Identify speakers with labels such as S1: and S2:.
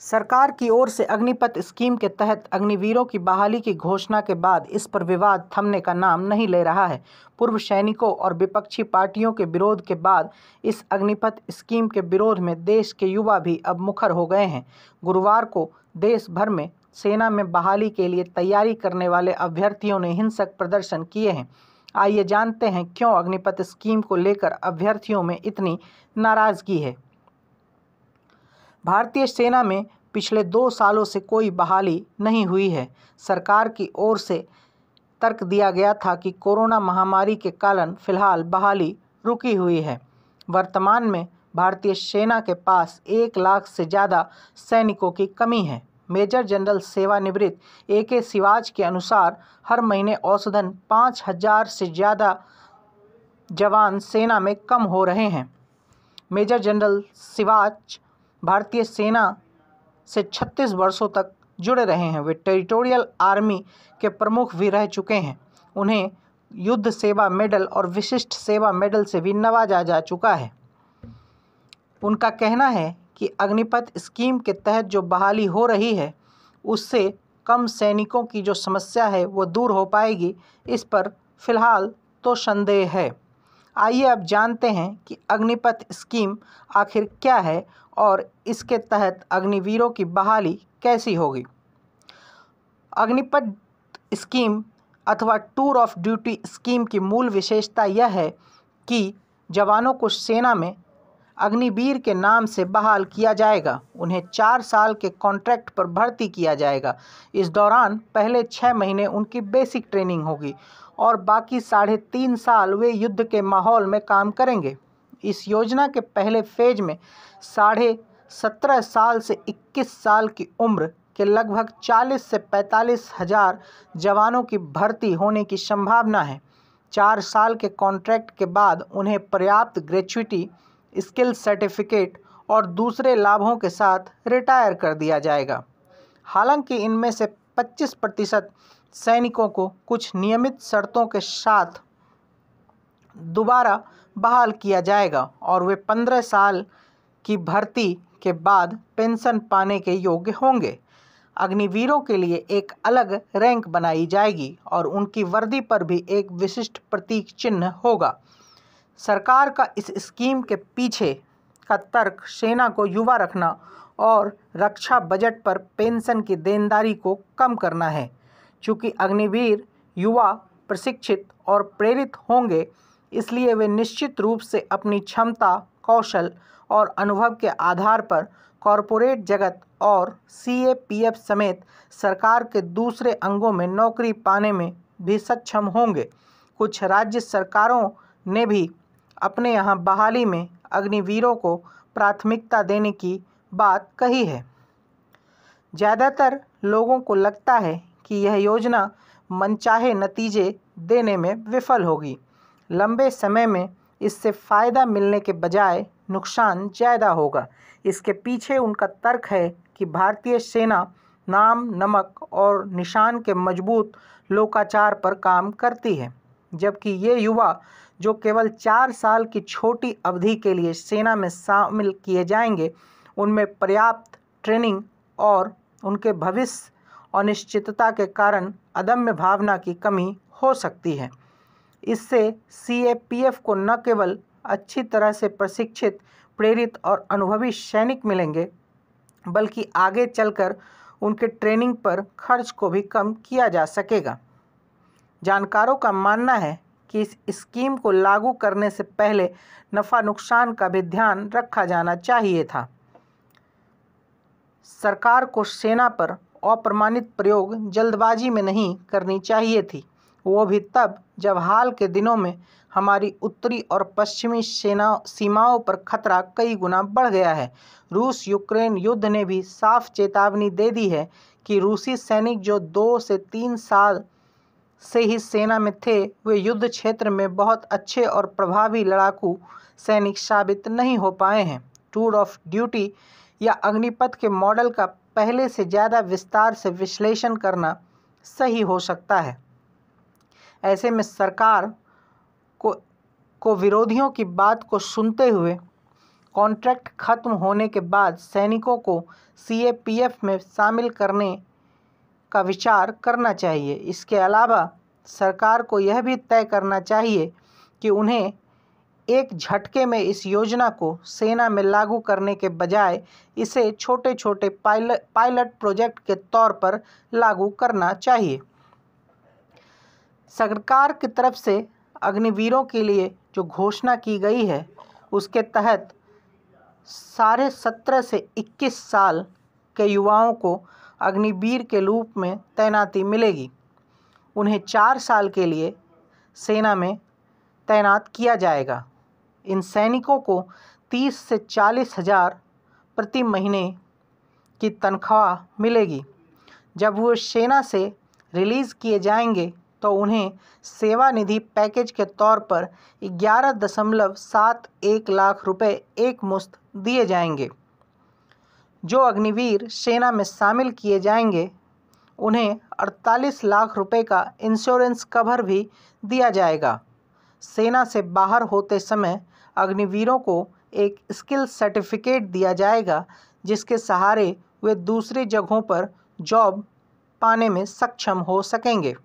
S1: सरकार की ओर से अग्निपथ स्कीम के तहत अग्निवीरों की बहाली की घोषणा के बाद इस पर विवाद थमने का नाम नहीं ले रहा है पूर्व सैनिकों और विपक्षी पार्टियों के विरोध के बाद इस अग्निपथ स्कीम के विरोध में देश के युवा भी अब मुखर हो गए हैं गुरुवार को देश भर में सेना में बहाली के लिए तैयारी करने वाले अभ्यर्थियों ने हिंसक प्रदर्शन किए हैं आइए जानते हैं क्यों अग्निपथ स्कीम को लेकर अभ्यर्थियों में इतनी नाराज़गी है भारतीय सेना में पिछले दो सालों से कोई बहाली नहीं हुई है सरकार की ओर से तर्क दिया गया था कि कोरोना महामारी के कारण फिलहाल बहाली रुकी हुई है वर्तमान में भारतीय सेना के पास एक लाख से ज़्यादा सैनिकों की कमी है मेजर जनरल सेवानिवृत्त ए के सिवाज के अनुसार हर महीने औसधन पाँच हजार से ज़्यादा जवान सेना में कम हो रहे हैं मेजर जनरल सिवाज भारतीय सेना से छत्तीस वर्षों तक जुड़े रहे हैं वे टेरिटोरियल आर्मी के प्रमुख भी रह चुके हैं उन्हें युद्ध सेवा मेडल और विशिष्ट सेवा मेडल से भी नवाजा जा चुका है उनका कहना है कि अग्निपथ स्कीम के तहत जो बहाली हो रही है उससे कम सैनिकों की जो समस्या है वो दूर हो पाएगी इस पर फिलहाल तो संदेह है आइए अब जानते हैं कि अग्निपथ स्कीम आखिर क्या है और इसके तहत अग्निवीरों की बहाली कैसी होगी अग्निपथ स्कीम अथवा टूर ऑफ ड्यूटी स्कीम की मूल विशेषता यह है कि जवानों को सेना में अग्निवीर के नाम से बहाल किया जाएगा उन्हें चार साल के कॉन्ट्रैक्ट पर भर्ती किया जाएगा इस दौरान पहले छः महीने उनकी बेसिक ट्रेनिंग होगी और बाकी साढ़े तीन साल वे युद्ध के माहौल में काम करेंगे इस योजना के पहले फेज में साढ़े सत्रह साल से इक्कीस साल की उम्र के लगभग चालीस से पैंतालीस हज़ार जवानों की भर्ती होने की संभावना है चार साल के कॉन्ट्रैक्ट के बाद उन्हें पर्याप्त ग्रेचुटी स्किल सर्टिफिकेट और दूसरे लाभों के साथ रिटायर कर दिया जाएगा हालांकि इनमें से 25 प्रतिशत सैनिकों को कुछ नियमित शर्तों के साथ दोबारा बहाल किया जाएगा और वे पंद्रह साल की भर्ती के बाद पेंशन पाने के योग्य होंगे अग्निवीरों के लिए एक अलग रैंक बनाई जाएगी और उनकी वर्दी पर भी एक विशिष्ट प्रतीक चिन्ह होगा सरकार का इस स्कीम के पीछे का तर्क सेना को युवा रखना और रक्षा बजट पर पेंशन की देनदारी को कम करना है क्योंकि अग्निवीर युवा प्रशिक्षित और प्रेरित होंगे इसलिए वे निश्चित रूप से अपनी क्षमता कौशल और अनुभव के आधार पर कॉरपोरेट जगत और सी समेत सरकार के दूसरे अंगों में नौकरी पाने में भी सक्षम होंगे कुछ राज्य सरकारों ने भी अपने यहाँ बहाली में अग्निवीरों को प्राथमिकता देने की बात कही है ज़्यादातर लोगों को लगता है कि यह योजना मनचाहे नतीजे देने में विफल होगी लंबे समय में इससे फ़ायदा मिलने के बजाय नुकसान ज़्यादा होगा इसके पीछे उनका तर्क है कि भारतीय सेना नाम नमक और निशान के मजबूत लोकाचार पर काम करती है जबकि ये युवा जो केवल चार साल की छोटी अवधि के लिए सेना में शामिल किए जाएंगे उनमें पर्याप्त ट्रेनिंग और उनके भविष्य अनिश्चितता के कारण अदम्य भावना की कमी हो सकती है इससे सीएपीएफ को न केवल अच्छी तरह से प्रशिक्षित प्रेरित और अनुभवी सैनिक मिलेंगे बल्कि आगे चलकर उनके ट्रेनिंग पर खर्च को भी कम किया जा सकेगा जानकारों का मानना है कि इस स्कीम को लागू करने से पहले नफ़ा नुकसान का भी ध्यान रखा जाना चाहिए था सरकार को सेना पर अप्रमाणित प्रयोग जल्दबाजी में नहीं करनी चाहिए थी वो भी तब जब हाल के दिनों में हमारी उत्तरी और पश्चिमी सेना सीमाओं पर खतरा कई गुना बढ़ गया है रूस यूक्रेन युद्ध ने भी साफ चेतावनी दे दी है कि रूसी सैनिक जो दो से तीन साल से ही सेना में थे वे युद्ध क्षेत्र में बहुत अच्छे और प्रभावी लड़ाकू सैनिक साबित नहीं हो पाए हैं टूर ऑफ ड्यूटी या अग्निपथ के मॉडल का पहले से ज़्यादा विस्तार से विश्लेषण करना सही हो सकता है ऐसे में सरकार को को विरोधियों की बात को सुनते हुए कॉन्ट्रैक्ट खत्म होने के बाद सैनिकों को सीएपीएफ में शामिल करने का विचार करना चाहिए इसके अलावा सरकार को यह भी तय करना चाहिए कि उन्हें एक झटके में इस योजना को सेना में लागू करने के बजाय इसे छोटे छोटे पायलट पायलट प्रोजेक्ट के तौर पर लागू करना चाहिए सरकार की तरफ से अग्निवीरों के लिए जो घोषणा की गई है उसके तहत साढ़े सत्रह से इक्कीस साल के युवाओं को अग्निवीर के रूप में तैनाती मिलेगी उन्हें चार साल के लिए सेना में तैनात किया जाएगा इन सैनिकों को तीस से चालीस हज़ार प्रति महीने की तनख्वाह मिलेगी जब वो सेना से रिलीज़ किए जाएंगे तो उन्हें सेवा निधि पैकेज के तौर पर ग्यारह दशमलव सात एक लाख रुपए एक मुश्त दिए जाएंगे जो अग्निवीर सेना में शामिल किए जाएंगे उन्हें 48 लाख रुपए का इंश्योरेंस कवर भी दिया जाएगा सेना से बाहर होते समय अग्निवीरों को एक स्किल सर्टिफिकेट दिया जाएगा जिसके सहारे वे दूसरी जगहों पर जॉब पाने में सक्षम हो सकेंगे